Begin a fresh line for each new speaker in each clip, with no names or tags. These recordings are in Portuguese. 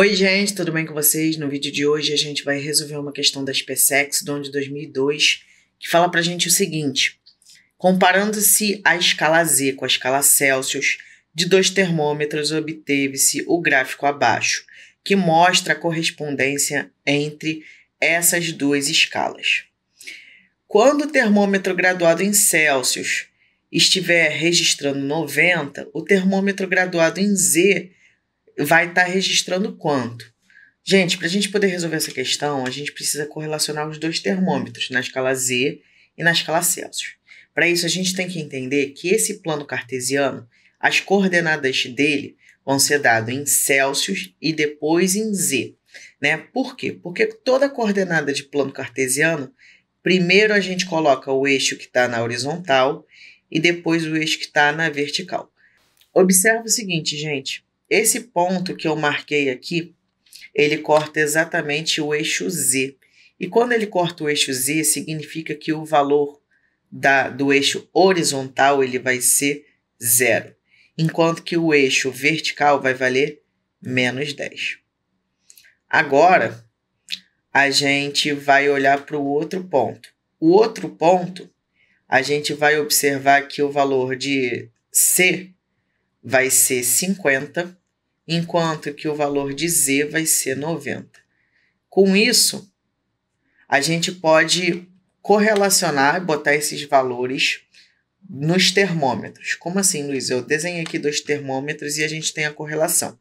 Oi, gente, tudo bem com vocês? No vídeo de hoje a gente vai resolver uma questão da SpaceX, do ano de 2002, que fala pra gente o seguinte: comparando-se a escala Z com a escala Celsius de dois termômetros, obteve-se o gráfico abaixo, que mostra a correspondência entre essas duas escalas. Quando o termômetro graduado em Celsius estiver registrando 90, o termômetro graduado em Z vai estar tá registrando quanto. Gente, para a gente poder resolver essa questão, a gente precisa correlacionar os dois termômetros, na escala Z e na escala Celsius. Para isso, a gente tem que entender que esse plano cartesiano, as coordenadas dele vão ser dadas em Celsius e depois em Z. Né? Por quê? Porque toda coordenada de plano cartesiano, primeiro a gente coloca o eixo que está na horizontal e depois o eixo que está na vertical. Observe o seguinte, gente. Esse ponto que eu marquei aqui, ele corta exatamente o eixo Z. E quando ele corta o eixo Z, significa que o valor da, do eixo horizontal ele vai ser zero, enquanto que o eixo vertical vai valer menos 10. Agora, a gente vai olhar para o outro ponto. O outro ponto, a gente vai observar que o valor de C vai ser 50 enquanto que o valor de Z vai ser 90. Com isso, a gente pode correlacionar, botar esses valores nos termômetros. Como assim, Luiz? Eu desenhei aqui dois termômetros e a gente tem a correlação.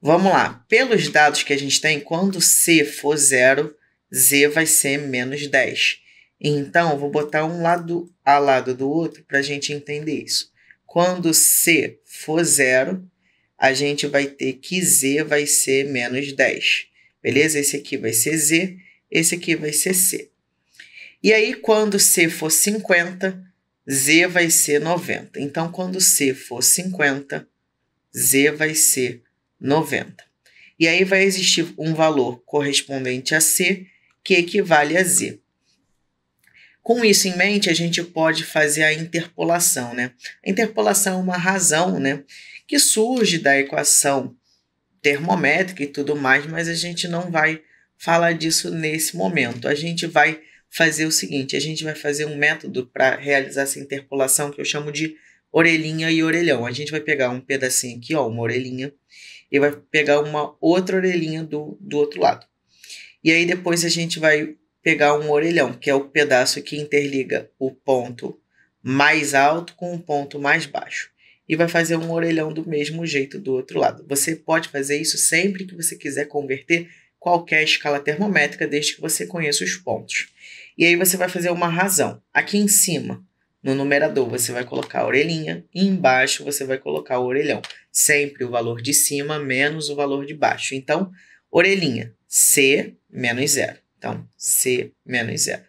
Vamos lá. Pelos dados que a gente tem, quando C for zero, Z vai ser menos 10. Então, vou botar um lado a lado do outro para a gente entender isso. Quando C for zero, a gente vai ter que Z vai ser menos 10. Beleza? Esse aqui vai ser Z, esse aqui vai ser C. E aí, quando C for 50, Z vai ser 90. Então, quando C for 50, Z vai ser 90. E aí vai existir um valor correspondente a C que equivale a Z. Com isso em mente, a gente pode fazer a interpolação, né? A interpolação é uma razão, né? Que surge da equação termométrica e tudo mais, mas a gente não vai falar disso nesse momento. A gente vai fazer o seguinte: a gente vai fazer um método para realizar essa interpolação que eu chamo de orelhinha e orelhão. A gente vai pegar um pedacinho aqui, ó, uma orelhinha, e vai pegar uma outra orelhinha do, do outro lado. E aí depois a gente vai pegar um orelhão, que é o pedaço que interliga o ponto mais alto com o ponto mais baixo. E vai fazer um orelhão do mesmo jeito do outro lado. Você pode fazer isso sempre que você quiser converter qualquer escala termométrica, desde que você conheça os pontos. E aí você vai fazer uma razão. Aqui em cima, no numerador, você vai colocar a orelhinha e embaixo você vai colocar o orelhão. Sempre o valor de cima menos o valor de baixo. Então, orelhinha, C menos zero. Então, C menos zero.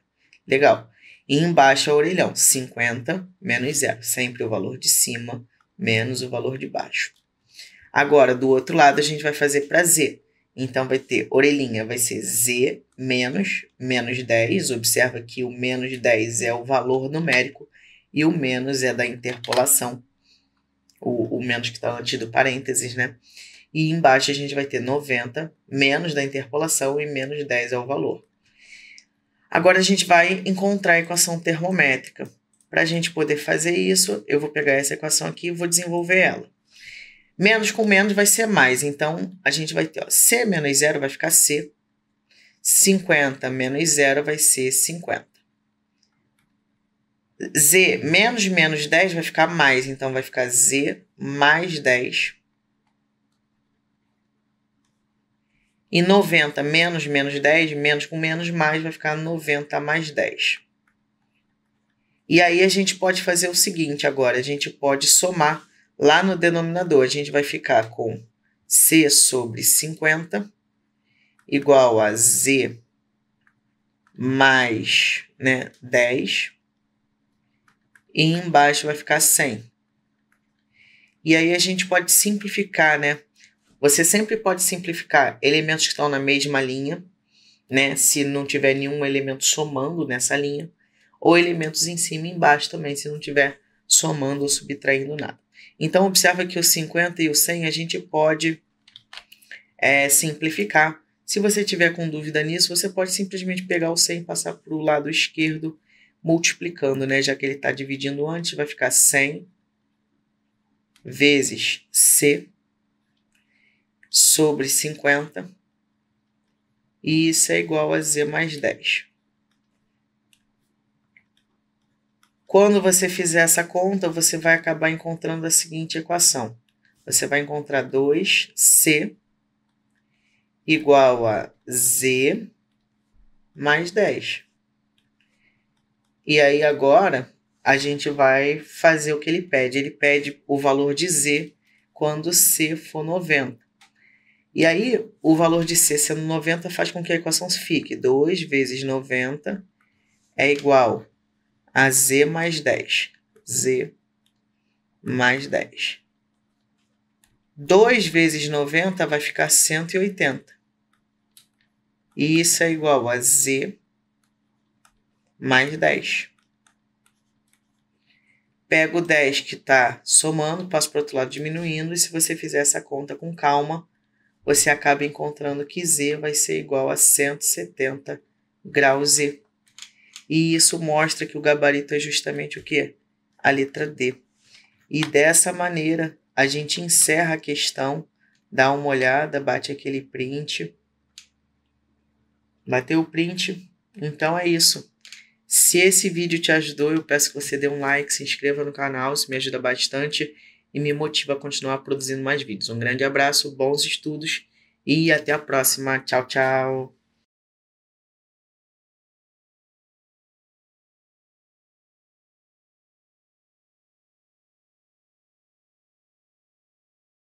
Legal. E embaixo é o orelhão, 50 menos zero. Sempre o valor de cima menos o valor de baixo. Agora, do outro lado, a gente vai fazer para Z. Então, vai ter orelhinha, vai ser Z menos menos 10. Observa que o menos 10 é o valor numérico e o menos é da interpolação. O, o menos que está antes do parênteses, né? E embaixo a gente vai ter 90 menos da interpolação e menos 10 é o valor. Agora a gente vai encontrar a equação termométrica. Para a gente poder fazer isso, eu vou pegar essa equação aqui e vou desenvolver ela. Menos com menos vai ser mais, então a gente vai ter ó, C menos zero vai ficar C, 50 menos zero vai ser 50. Z menos menos 10 vai ficar mais, então vai ficar Z mais 10 E 90 menos menos 10, menos com menos mais, vai ficar 90 mais 10. E aí a gente pode fazer o seguinte agora, a gente pode somar lá no denominador, a gente vai ficar com C sobre 50 igual a Z mais né, 10, e embaixo vai ficar 100. E aí a gente pode simplificar, né? Você sempre pode simplificar elementos que estão na mesma linha, né? Se não tiver nenhum elemento somando nessa linha, ou elementos em cima e embaixo também, se não tiver somando ou subtraindo nada. Então, observa que o 50 e o 100 a gente pode é, simplificar. Se você tiver com dúvida nisso, você pode simplesmente pegar o 100 e passar para o lado esquerdo, multiplicando, né? Já que ele está dividindo antes, vai ficar 100 vezes C sobre 50. E isso é igual a Z mais 10. Quando você fizer essa conta, você vai acabar encontrando a seguinte equação. Você vai encontrar 2C igual a Z mais 10. E aí agora a gente vai fazer o que ele pede. Ele pede o valor de Z quando C for 90. E aí, o valor de C sendo 90 faz com que a equação fique 2 vezes 90 é igual a Z mais 10. Z mais 10. 2 vezes 90 vai ficar 180. E isso é igual a Z mais 10. Pego o 10 que está somando, passo para o outro lado diminuindo, e se você fizer essa conta com calma, você acaba encontrando que Z vai ser igual a 170 graus Z. E isso mostra que o gabarito é justamente o quê? A letra D. E dessa maneira, a gente encerra a questão, dá uma olhada, bate aquele print. Bateu o print? Então é isso. Se esse vídeo te ajudou, eu peço que você dê um like, se inscreva no canal, isso me ajuda bastante e me motiva a continuar produzindo mais vídeos. Um grande abraço, bons estudos e até a próxima. Tchau, tchau.